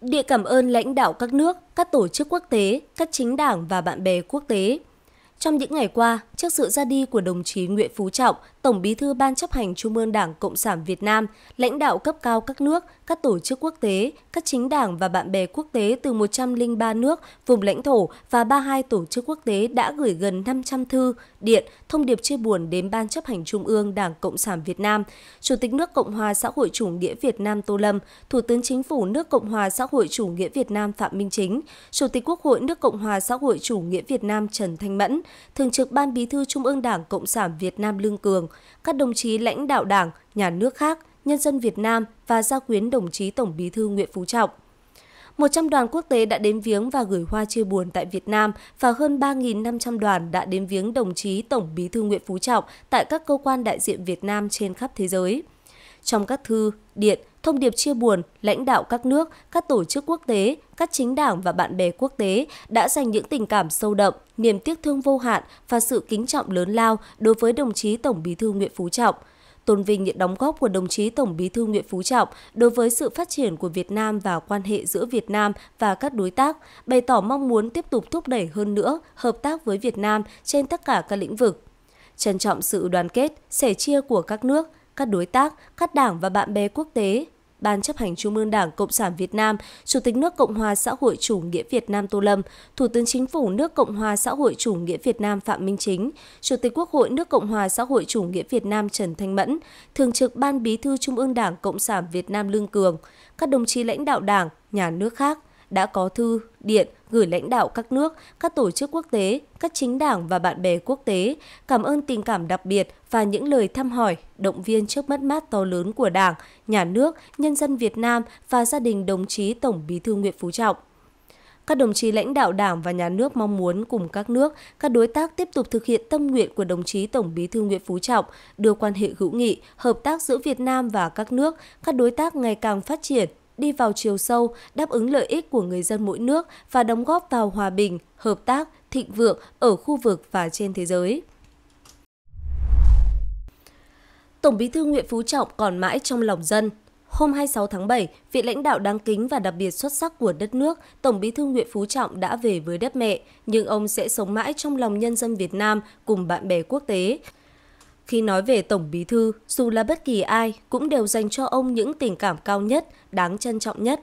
Địa cảm ơn lãnh đạo các nước, các tổ chức quốc tế, các chính đảng và bạn bè quốc tế. Trong những ngày qua, trước sự ra đi của đồng chí Nguyễn Phú Trọng, Tổng Bí thư Ban chấp hành Trung ương Đảng Cộng sản Việt Nam, lãnh đạo cấp cao các nước, các tổ chức quốc tế, các chính đảng và bạn bè quốc tế từ 103 nước, vùng lãnh thổ và 32 tổ chức quốc tế đã gửi gần 500 thư, điện, thông điệp chia buồn đến Ban chấp hành Trung ương Đảng Cộng sản Việt Nam, Chủ tịch nước Cộng hòa xã hội chủ nghĩa Việt Nam Tô Lâm, Thủ tướng Chính phủ nước Cộng hòa xã hội chủ nghĩa Việt Nam Phạm Minh Chính, Chủ tịch Quốc hội nước Cộng hòa xã hội chủ nghĩa Việt Nam Trần Thanh Mẫn, Thường trực Ban Bí thư Trung ương Đảng Cộng sản Việt Nam Lương Cường, các đồng chí lãnh đạo Đảng, nhà nước khác, nhân dân Việt Nam và gia quyến đồng chí Tổng Bí thư Nguyễn Phú Trọng. 100 đoàn quốc tế đã đến viếng và gửi hoa chia buồn tại Việt Nam và hơn 3.500 đoàn đã đến viếng đồng chí Tổng Bí thư Nguyễn Phú Trọng tại các cơ quan đại diện Việt Nam trên khắp thế giới. Trong các thư, điện, thông điệp chia buồn, lãnh đạo các nước, các tổ chức quốc tế, các chính đảng và bạn bè quốc tế đã dành những tình cảm sâu đậm, niềm tiếc thương vô hạn và sự kính trọng lớn lao đối với đồng chí Tổng Bí thư Nguyễn Phú Trọng tôn vinh những đóng góp của đồng chí Tổng Bí thư Nguyễn Phú Trọng đối với sự phát triển của Việt Nam và quan hệ giữa Việt Nam và các đối tác, bày tỏ mong muốn tiếp tục thúc đẩy hơn nữa hợp tác với Việt Nam trên tất cả các lĩnh vực. Trân trọng sự đoàn kết, sẻ chia của các nước, các đối tác, các đảng và bạn bè quốc tế, Ban chấp hành Trung ương Đảng Cộng sản Việt Nam, Chủ tịch nước Cộng hòa xã hội chủ nghĩa Việt Nam Tô Lâm, Thủ tướng Chính phủ nước Cộng hòa xã hội chủ nghĩa Việt Nam Phạm Minh Chính, Chủ tịch Quốc hội nước Cộng hòa xã hội chủ nghĩa Việt Nam Trần Thanh Mẫn, Thường trực Ban Bí thư Trung ương Đảng Cộng sản Việt Nam Lương Cường, các đồng chí lãnh đạo Đảng, nhà nước khác – đã có thư, điện gửi lãnh đạo các nước, các tổ chức quốc tế, các chính đảng và bạn bè quốc tế cảm ơn tình cảm đặc biệt và những lời thăm hỏi, động viên trước mất mát to lớn của Đảng, Nhà nước, nhân dân Việt Nam và gia đình đồng chí Tổng Bí thư Nguyễn Phú Trọng các đồng chí lãnh đạo Đảng và Nhà nước mong muốn cùng các nước, các đối tác tiếp tục thực hiện tâm nguyện của đồng chí Tổng Bí thư Nguyễn Phú Trọng, đưa quan hệ hữu nghị, hợp tác giữa Việt Nam và các nước, các đối tác ngày càng phát triển, đi vào chiều sâu, đáp ứng lợi ích của người dân mỗi nước và đóng góp vào hòa bình, hợp tác, thịnh vượng ở khu vực và trên thế giới. Tổng bí thư Nguyễn Phú Trọng còn mãi trong lòng dân. Hôm 26 tháng 7, vị lãnh đạo đáng kính và đặc biệt xuất sắc của đất nước, Tổng bí thư Nguyễn Phú Trọng đã về với đất mẹ, nhưng ông sẽ sống mãi trong lòng nhân dân Việt Nam cùng bạn bè quốc tế. Khi nói về Tổng Bí Thư, dù là bất kỳ ai cũng đều dành cho ông những tình cảm cao nhất, đáng trân trọng nhất.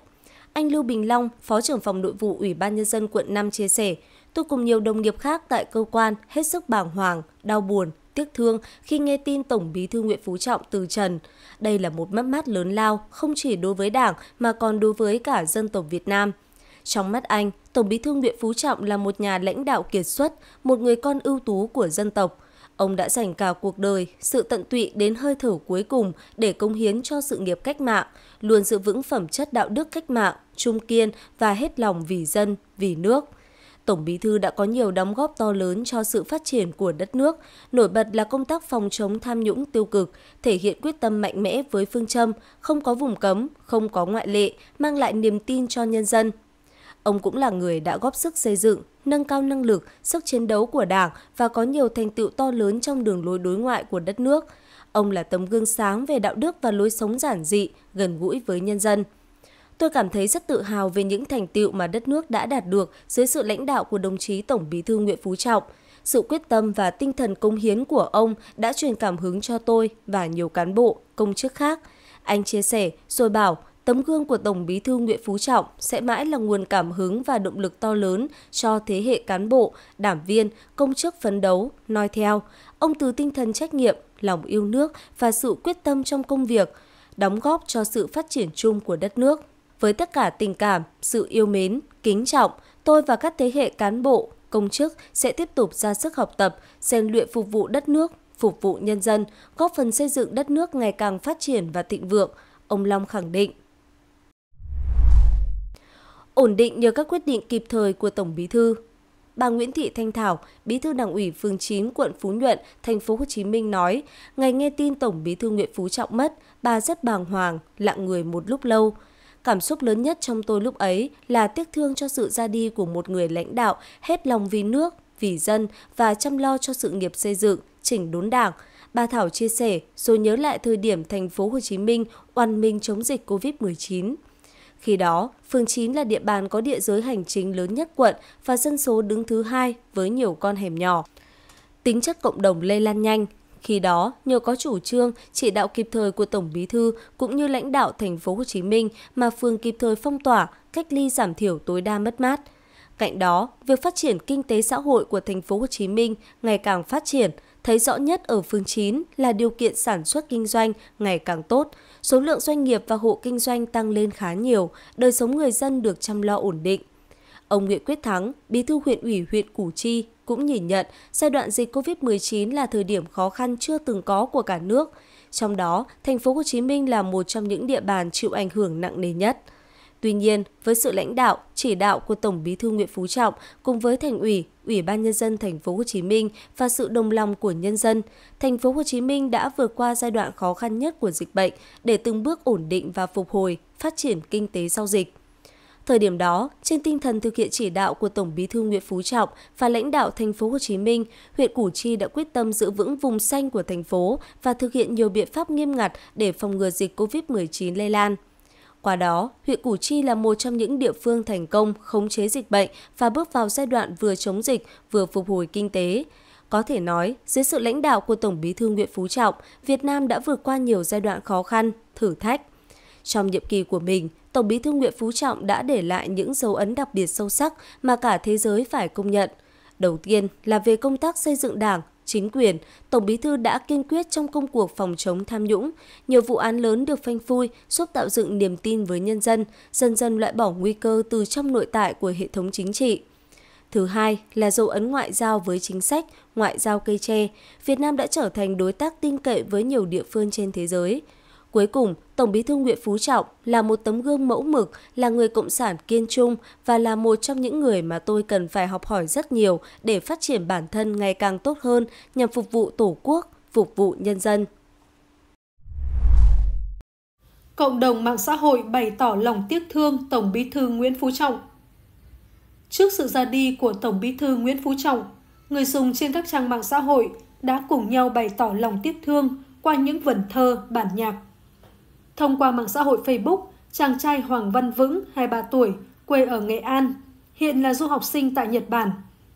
Anh Lưu Bình Long, Phó trưởng phòng nội vụ Ủy ban Nhân dân quận 5 chia sẻ, tôi cùng nhiều đồng nghiệp khác tại cơ quan hết sức bàng hoàng, đau buồn, tiếc thương khi nghe tin Tổng Bí thư Nguyễn Phú Trọng từ trần. Đây là một mất mát lớn lao không chỉ đối với Đảng mà còn đối với cả dân tộc Việt Nam. Trong mắt anh, Tổng Bí thư Nguyễn Phú Trọng là một nhà lãnh đạo kiệt xuất, một người con ưu tú của dân tộc, Ông đã dành cả cuộc đời, sự tận tụy đến hơi thở cuối cùng để cống hiến cho sự nghiệp cách mạng, luôn giữ vững phẩm chất đạo đức cách mạng, trung kiên và hết lòng vì dân, vì nước. Tổng Bí thư đã có nhiều đóng góp to lớn cho sự phát triển của đất nước, nổi bật là công tác phòng chống tham nhũng tiêu cực, thể hiện quyết tâm mạnh mẽ với phương châm không có vùng cấm, không có ngoại lệ, mang lại niềm tin cho nhân dân, Ông cũng là người đã góp sức xây dựng, nâng cao năng lực, sức chiến đấu của Đảng và có nhiều thành tựu to lớn trong đường lối đối ngoại của đất nước. Ông là tấm gương sáng về đạo đức và lối sống giản dị, gần gũi với nhân dân. Tôi cảm thấy rất tự hào về những thành tựu mà đất nước đã đạt được dưới sự lãnh đạo của đồng chí Tổng Bí thư Nguyễn Phú Trọng. Sự quyết tâm và tinh thần cống hiến của ông đã truyền cảm hứng cho tôi và nhiều cán bộ, công chức khác. Anh chia sẻ rồi bảo tấm gương của Tổng Bí thư Nguyễn Phú Trọng sẽ mãi là nguồn cảm hứng và động lực to lớn cho thế hệ cán bộ, đảng viên, công chức phấn đấu, noi theo. Ông từ tinh thần trách nhiệm, lòng yêu nước và sự quyết tâm trong công việc, đóng góp cho sự phát triển chung của đất nước. Với tất cả tình cảm, sự yêu mến, kính trọng, tôi và các thế hệ cán bộ, công chức sẽ tiếp tục ra sức học tập, rèn luyện phục vụ đất nước, phục vụ nhân dân, góp phần xây dựng đất nước ngày càng phát triển và thịnh vượng, ông Long khẳng định ổn định nhờ các quyết định kịp thời của Tổng Bí thư. Bà Nguyễn Thị Thanh Thảo, Bí thư Đảng ủy phường 9, quận Phú Nhuận, thành phố Hồ Chí Minh nói, ngày nghe tin Tổng Bí thư Nguyễn Phú Trọng mất, bà rất bàng hoàng, lặng người một lúc lâu. Cảm xúc lớn nhất trong tôi lúc ấy là tiếc thương cho sự ra đi của một người lãnh đạo hết lòng vì nước, vì dân và chăm lo cho sự nghiệp xây dựng, chỉnh đốn đảng. Bà Thảo chia sẻ rồi nhớ lại thời điểm thành phố Hồ Chí Minh oan minh chống dịch COVID-19. Khi đó, phường 9 là địa bàn có địa giới hành chính lớn nhất quận và dân số đứng thứ hai với nhiều con hẻm nhỏ. Tính chất cộng đồng lây lan nhanh, khi đó, nhờ có chủ trương, chỉ đạo kịp thời của Tổng Bí thư cũng như lãnh đạo thành phố Hồ Chí Minh mà phường kịp thời phong tỏa, cách ly giảm thiểu tối đa mất mát. Cạnh đó, việc phát triển kinh tế xã hội của thành phố Hồ Chí Minh ngày càng phát triển, thấy rõ nhất ở phương 9 là điều kiện sản xuất kinh doanh ngày càng tốt, số lượng doanh nghiệp và hộ kinh doanh tăng lên khá nhiều, đời sống người dân được chăm lo ổn định. Ông Nguyễn Quyết Thắng, bí thư huyện ủy huyện Củ Chi cũng nhìn nhận giai đoạn dịch COVID-19 là thời điểm khó khăn chưa từng có của cả nước. Trong đó, thành phố Hồ Chí Minh là một trong những địa bàn chịu ảnh hưởng nặng nề nhất. Tuy nhiên, với sự lãnh đạo, chỉ đạo của Tổng Bí thư Nguyễn Phú Trọng cùng với Thành ủy, Ủy ban nhân dân thành phố Hồ Chí Minh và sự đồng lòng của nhân dân, thành phố Hồ Chí Minh đã vượt qua giai đoạn khó khăn nhất của dịch bệnh để từng bước ổn định và phục hồi, phát triển kinh tế sau dịch. Thời điểm đó, trên tinh thần thực hiện chỉ đạo của Tổng Bí thư Nguyễn Phú Trọng và lãnh đạo thành phố Hồ Chí Minh, huyện Củ Chi đã quyết tâm giữ vững vùng xanh của thành phố và thực hiện nhiều biện pháp nghiêm ngặt để phòng ngừa dịch COVID-19 lây lan. Qua đó, huyện Củ Chi là một trong những địa phương thành công khống chế dịch bệnh và bước vào giai đoạn vừa chống dịch vừa phục hồi kinh tế. Có thể nói, dưới sự lãnh đạo của Tổng Bí thư Nguyễn Phú Trọng, Việt Nam đã vượt qua nhiều giai đoạn khó khăn, thử thách. Trong nhiệm kỳ của mình, Tổng Bí thư Nguyễn Phú Trọng đã để lại những dấu ấn đặc biệt sâu sắc mà cả thế giới phải công nhận. Đầu tiên là về công tác xây dựng Đảng, chính quyền, Tổng Bí thư đã kiên quyết trong công cuộc phòng chống tham nhũng. Nhiều vụ án lớn được phanh phui, giúp tạo dựng niềm tin với nhân dân, dần dần loại bỏ nguy cơ từ trong nội tại của hệ thống chính trị. Thứ hai là dấu ấn ngoại giao với chính sách ngoại giao cây tre, Việt Nam đã trở thành đối tác tin cậy với nhiều địa phương trên thế giới. Cuối cùng, Tổng bí thư Nguyễn Phú Trọng là một tấm gương mẫu mực, là người cộng sản kiên trung và là một trong những người mà tôi cần phải học hỏi rất nhiều để phát triển bản thân ngày càng tốt hơn nhằm phục vụ Tổ quốc, phục vụ nhân dân. Cộng đồng mạng xã hội bày tỏ lòng tiếc thương Tổng bí thư Nguyễn Phú Trọng. Trước sự ra đi của Tổng bí thư Nguyễn Phú Trọng, người dùng trên các trang mạng xã hội đã cùng nhau bày tỏ lòng tiếc thương qua những vần thơ, bản nhạc. Thông qua mạng xã hội Facebook, chàng trai Hoàng Văn Vững, 23 tuổi, quê ở Nghệ An, hiện là du học sinh tại Nhật Bản,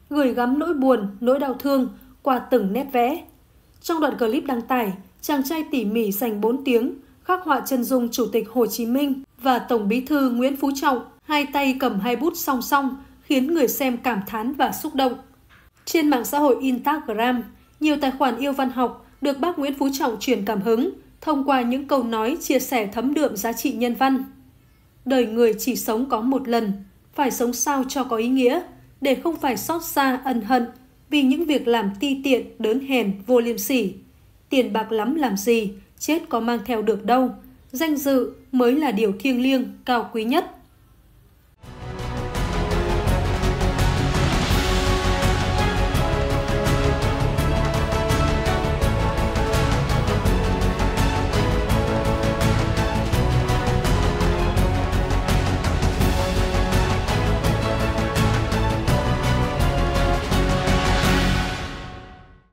gửi gắm nỗi buồn, nỗi đau thương qua từng nét vẽ. Trong đoạn clip đăng tải, chàng trai tỉ mỉ dành 4 tiếng khắc họa chân dung Chủ tịch Hồ Chí Minh và Tổng bí thư Nguyễn Phú Trọng, hai tay cầm hai bút song song, khiến người xem cảm thán và xúc động. Trên mạng xã hội Instagram, nhiều tài khoản yêu văn học được bác Nguyễn Phú Trọng truyền cảm hứng – thông qua những câu nói chia sẻ thấm đượm giá trị nhân văn. Đời người chỉ sống có một lần, phải sống sao cho có ý nghĩa, để không phải xót xa ân hận vì những việc làm ti tiện, đớn hèn, vô liêm sỉ. Tiền bạc lắm làm gì, chết có mang theo được đâu, danh dự mới là điều thiêng liêng, cao quý nhất.